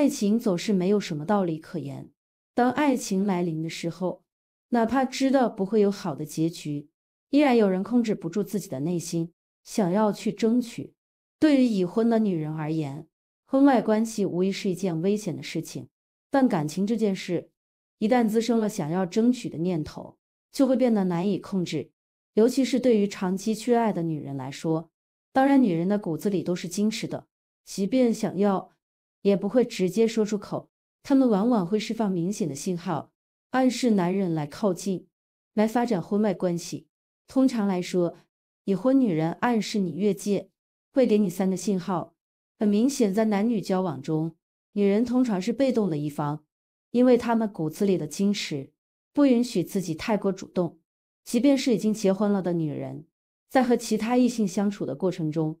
爱情总是没有什么道理可言。当爱情来临的时候，哪怕知道不会有好的结局，依然有人控制不住自己的内心，想要去争取。对于已婚的女人而言，婚外关系无疑是一件危险的事情。但感情这件事，一旦滋生了想要争取的念头，就会变得难以控制。尤其是对于长期缺爱的女人来说，当然，女人的骨子里都是矜持的，即便想要。也不会直接说出口，他们往往会释放明显的信号，暗示男人来靠近，来发展婚外关系。通常来说，已婚女人暗示你越界，会给你三个信号。很明显，在男女交往中，女人通常是被动的一方，因为她们骨子里的矜持不允许自己太过主动。即便是已经结婚了的女人，在和其他异性相处的过程中，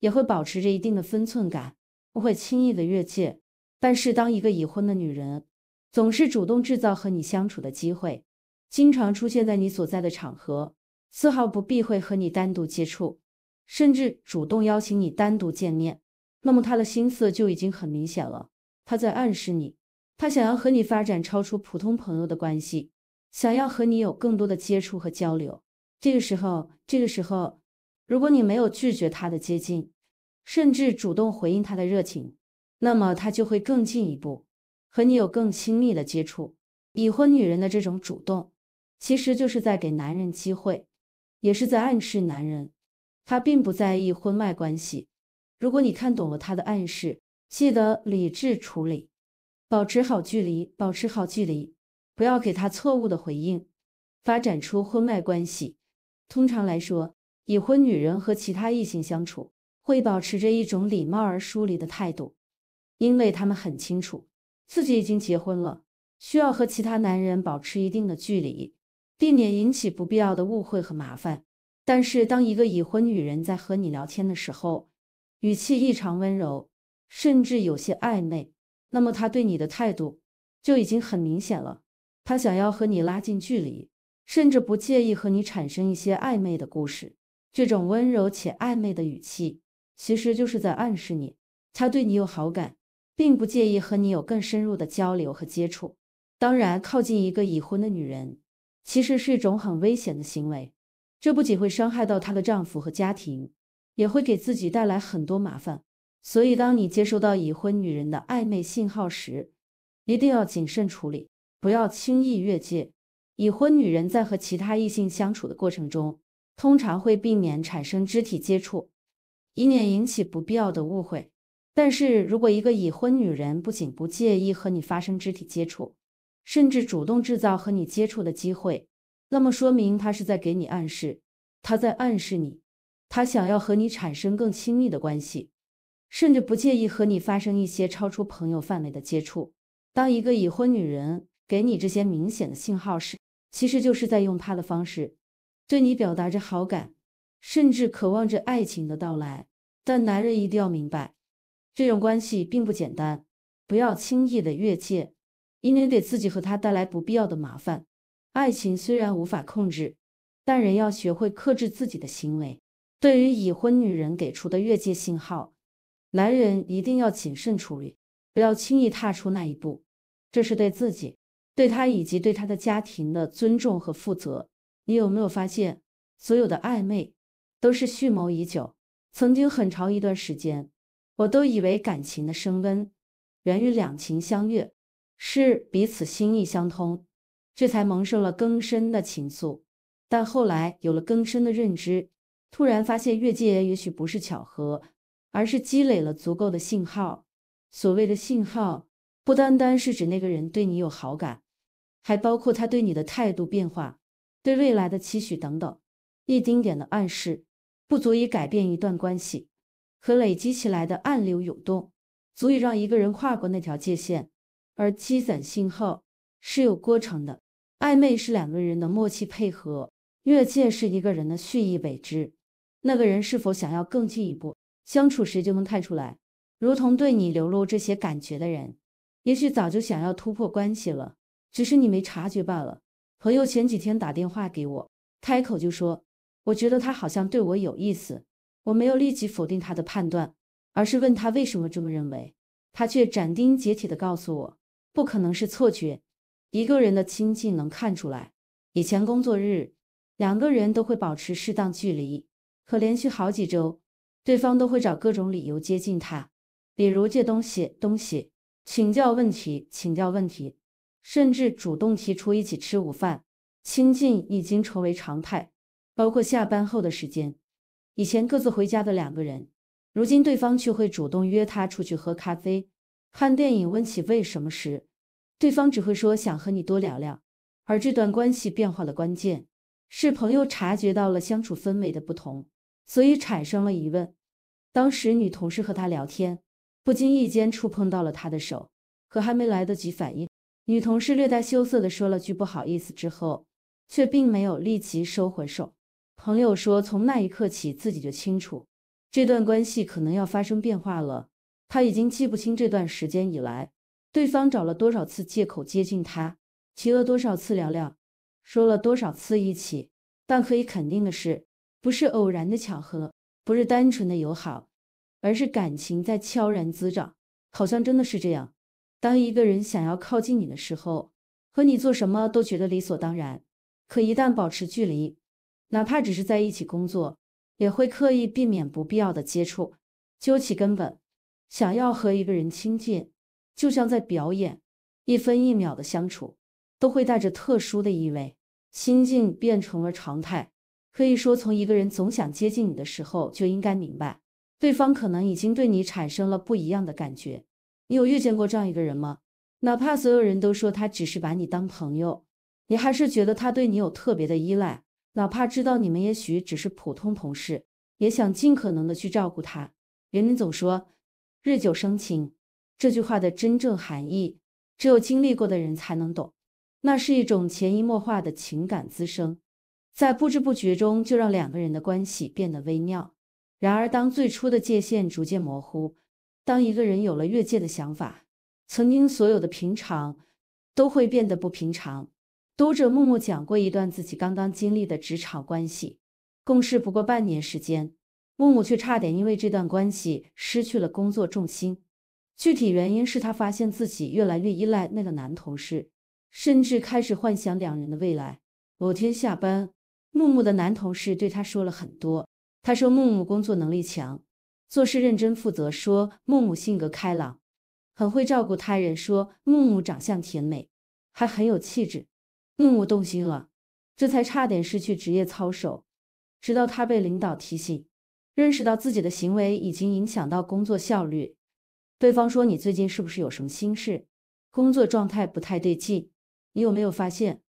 也会保持着一定的分寸感。不会轻易的越界，但是当一个已婚的女人总是主动制造和你相处的机会，经常出现在你所在的场合，丝毫不避讳和你单独接触，甚至主动邀请你单独见面，那么他的心思就已经很明显了。他在暗示你，他想要和你发展超出普通朋友的关系，想要和你有更多的接触和交流。这个时候，这个时候，如果你没有拒绝他的接近，甚至主动回应他的热情，那么他就会更进一步，和你有更亲密的接触。已婚女人的这种主动，其实就是在给男人机会，也是在暗示男人，他并不在意婚外关系。如果你看懂了他的暗示，记得理智处理，保持好距离，保持好距离，不要给他错误的回应，发展出婚外关系。通常来说，已婚女人和其他异性相处。会保持着一种礼貌而疏离的态度，因为他们很清楚自己已经结婚了，需要和其他男人保持一定的距离，避免引起不必要的误会和麻烦。但是，当一个已婚女人在和你聊天的时候，语气异常温柔，甚至有些暧昧，那么她对你的态度就已经很明显了。她想要和你拉近距离，甚至不介意和你产生一些暧昧的故事。这种温柔且暧昧的语气。其实就是在暗示你，他对你有好感，并不介意和你有更深入的交流和接触。当然，靠近一个已婚的女人，其实是一种很危险的行为。这不仅会伤害到她的丈夫和家庭，也会给自己带来很多麻烦。所以，当你接收到已婚女人的暧昧信号时，一定要谨慎处理，不要轻易越界。已婚女人在和其他异性相处的过程中，通常会避免产生肢体接触。以免引起不必要的误会。但是如果一个已婚女人不仅不介意和你发生肢体接触，甚至主动制造和你接触的机会，那么说明她是在给你暗示，她在暗示你，她想要和你产生更亲密的关系，甚至不介意和你发生一些超出朋友范围的接触。当一个已婚女人给你这些明显的信号时，其实就是在用她的方式对你表达着好感，甚至渴望着爱情的到来。但男人一定要明白，这种关系并不简单，不要轻易的越界，以免给自己和他带来不必要的麻烦。爱情虽然无法控制，但人要学会克制自己的行为。对于已婚女人给出的越界信号，男人一定要谨慎处理，不要轻易踏出那一步，这是对自己、对他以及对他的家庭的尊重和负责。你有没有发现，所有的暧昧都是蓄谋已久？曾经很长一段时间，我都以为感情的升温源于两情相悦，是彼此心意相通，这才萌生了更深的情愫。但后来有了更深的认知，突然发现越界也许不是巧合，而是积累了足够的信号。所谓的信号，不单单是指那个人对你有好感，还包括他对你的态度变化、对未来的期许等等，一丁点的暗示。不足以改变一段关系，可累积起来的暗流涌动，足以让一个人跨过那条界限。而积攒信号是有过程的，暧昧是两个人的默契配合，越界是一个人的蓄意为之。那个人是否想要更进一步相处时就能看出来。如同对你流露这些感觉的人，也许早就想要突破关系了，只是你没察觉罢了。朋友前几天打电话给我，开口就说。我觉得他好像对我有意思，我没有立即否定他的判断，而是问他为什么这么认为。他却斩钉截铁地告诉我，不可能是错觉。一个人的亲近能看出来。以前工作日，两个人都会保持适当距离，可连续好几周，对方都会找各种理由接近他，比如借东西、东西，请教问题、请教问题，甚至主动提出一起吃午饭。亲近已经成为常态。包括下班后的时间，以前各自回家的两个人，如今对方却会主动约他出去喝咖啡、看电影。问起为什么时，对方只会说想和你多聊聊。而这段关系变化的关键，是朋友察觉到了相处氛围的不同，所以产生了疑问。当时女同事和他聊天，不经意间触碰到了他的手，可还没来得及反应，女同事略带羞涩的说了句“不好意思”之后，却并没有立即收回手。朋友说，从那一刻起，自己就清楚，这段关系可能要发生变化了。他已经记不清这段时间以来，对方找了多少次借口接近他，提了多少次聊聊，说了多少次一起。但可以肯定的是，不是偶然的巧合，不是单纯的友好，而是感情在悄然滋长。好像真的是这样。当一个人想要靠近你的时候，和你做什么都觉得理所当然；可一旦保持距离，哪怕只是在一起工作，也会刻意避免不必要的接触。究其根本，想要和一个人亲近，就像在表演，一分一秒的相处，都会带着特殊的意味。心境变成了常态，可以说，从一个人总想接近你的时候，就应该明白，对方可能已经对你产生了不一样的感觉。你有遇见过这样一个人吗？哪怕所有人都说他只是把你当朋友，你还是觉得他对你有特别的依赖。哪怕知道你们也许只是普通同事，也想尽可能的去照顾他。人们总说“日久生情”，这句话的真正含义，只有经历过的人才能懂。那是一种潜移默化的情感滋生，在不知不觉中就让两个人的关系变得微妙。然而，当最初的界限逐渐模糊，当一个人有了越界的想法，曾经所有的平常都会变得不平常。读者木木讲过一段自己刚刚经历的职场关系，共事不过半年时间，木木却差点因为这段关系失去了工作重心。具体原因是他发现自己越来越依赖那个男同事，甚至开始幻想两人的未来。某天下班，木木的男同事对他说了很多。他说木木工作能力强，做事认真负责；说木木性格开朗，很会照顾他人；说木木长相甜美，还很有气质。令我动心了，这才差点失去职业操守。直到他被领导提醒，认识到自己的行为已经影响到工作效率。对方说：“你最近是不是有什么心事？工作状态不太对劲？你有没有发现，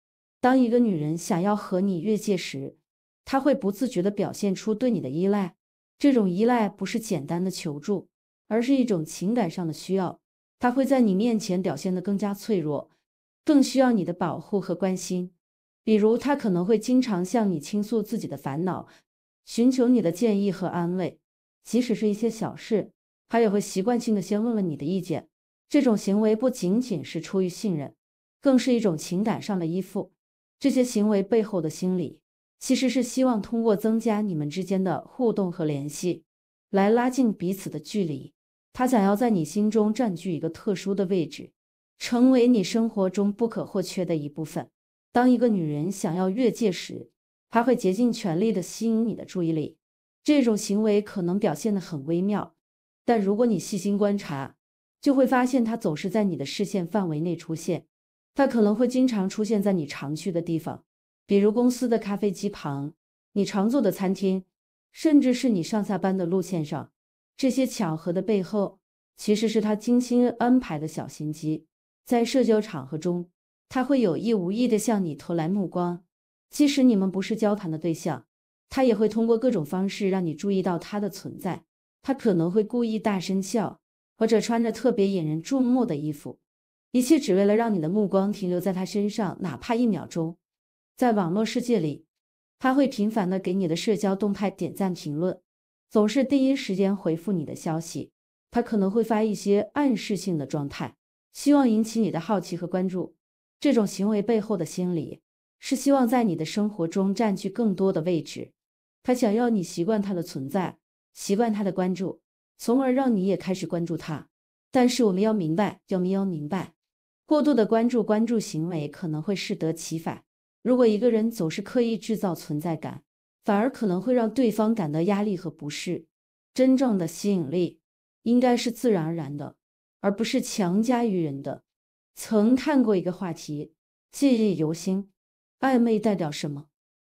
当一个女人想要和你越界时，她会不自觉的表现出对你的依赖。这种依赖不是简单的求助，而是一种情感上的需要。她会在你面前表现的更加脆弱。”更需要你的保护和关心，比如他可能会经常向你倾诉自己的烦恼，寻求你的建议和安慰，即使是一些小事，他也会习惯性的先问问你的意见。这种行为不仅仅是出于信任，更是一种情感上的依附。这些行为背后的心理，其实是希望通过增加你们之间的互动和联系，来拉近彼此的距离。他想要在你心中占据一个特殊的位置。成为你生活中不可或缺的一部分。当一个女人想要越界时，她会竭尽全力地吸引你的注意力。这种行为可能表现得很微妙，但如果你细心观察，就会发现她总是在你的视线范围内出现。她可能会经常出现在你常去的地方，比如公司的咖啡机旁、你常坐的餐厅，甚至是你上下班的路线上。这些巧合的背后，其实是她精心安排的小心机。在社交场合中，他会有意无意地向你投来目光，即使你们不是交谈的对象，他也会通过各种方式让你注意到他的存在。他可能会故意大声笑，或者穿着特别引人注目的衣服，一切只为了让你的目光停留在他身上，哪怕一秒钟。在网络世界里，他会频繁地给你的社交动态点赞评论，总是第一时间回复你的消息。他可能会发一些暗示性的状态。希望引起你的好奇和关注，这种行为背后的心理是希望在你的生活中占据更多的位置。他想要你习惯他的存在，习惯他的关注，从而让你也开始关注他。但是我们要明白，要明要明白，过度的关注关注行为可能会适得其反。如果一个人总是刻意制造存在感，反而可能会让对方感到压力和不适。真正的吸引力应该是自然而然的。而不是强加于人的。曾看过一个话题，记忆犹新。暧昧代表什么？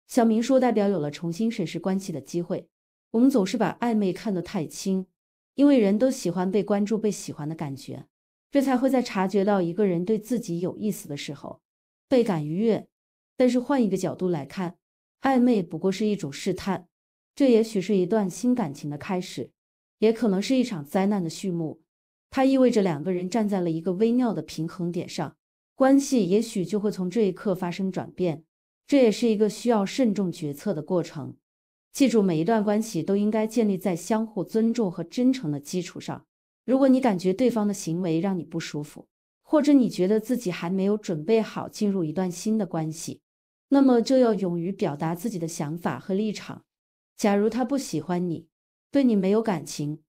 小明说，代表有了重新审视关系的机会。我们总是把暧昧看得太轻，因为人都喜欢被关注、被喜欢的感觉，这才会在察觉到一个人对自己有意思的时候倍感愉悦。但是换一个角度来看，暧昧不过是一种试探。这也许是一段新感情的开始，也可能是一场灾难的序幕。它意味着两个人站在了一个微妙的平衡点上，关系也许就会从这一刻发生转变。这也是一个需要慎重决策的过程。记住，每一段关系都应该建立在相互尊重和真诚的基础上。如果你感觉对方的行为让你不舒服，或者你觉得自己还没有准备好进入一段新的关系，那么就要勇于表达自己的想法和立场。假如他不喜欢你，对你没有感情。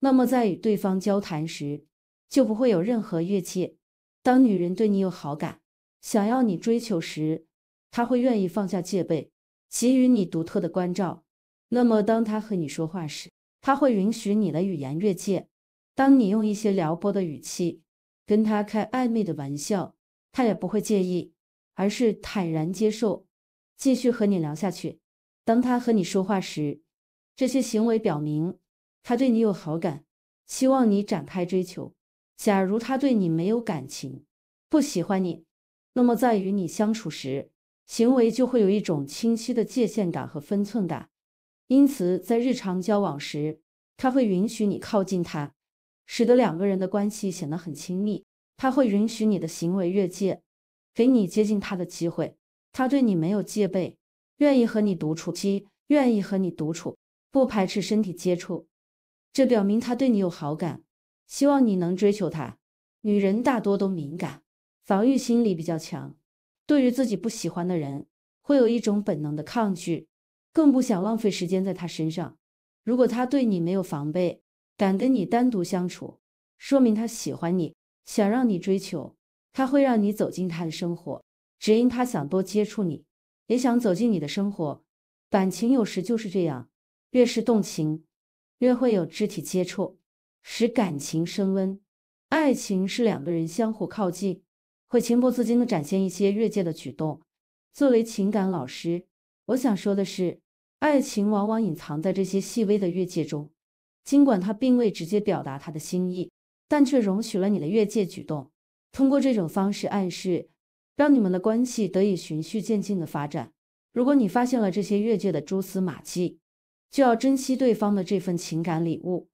那么，在与对方交谈时，就不会有任何越界。当女人对你有好感，想要你追求时，她会愿意放下戒备，给予你独特的关照。那么，当她和你说话时，她会允许你的语言越界。当你用一些撩拨的语气跟她开暧昧的玩笑，她也不会介意，而是坦然接受，继续和你聊下去。当她和你说话时，这些行为表明。他对你有好感，希望你展开追求。假如他对你没有感情，不喜欢你，那么在与你相处时，行为就会有一种清晰的界限感和分寸感。因此，在日常交往时，他会允许你靠近他，使得两个人的关系显得很亲密。他会允许你的行为越界，给你接近他的机会。他对你没有戒备，愿意和你独处七，愿意和你独处，不排斥身体接触。这表明他对你有好感，希望你能追求他。女人大多都敏感，防御心理比较强，对于自己不喜欢的人，会有一种本能的抗拒，更不想浪费时间在他身上。如果他对你没有防备，敢跟你单独相处，说明他喜欢你，想让你追求他，会让你走进他的生活，只因他想多接触你，也想走进你的生活。感情有时就是这样，越是动情。约会有肢体接触，使感情升温。爱情是两个人相互靠近，会情不自禁的展现一些越界的举动。作为情感老师，我想说的是，爱情往往隐藏在这些细微的越界中，尽管他并未直接表达他的心意，但却容许了你的越界举动，通过这种方式暗示，让你们的关系得以循序渐进的发展。如果你发现了这些越界的蛛丝马迹，就要珍惜对方的这份情感礼物。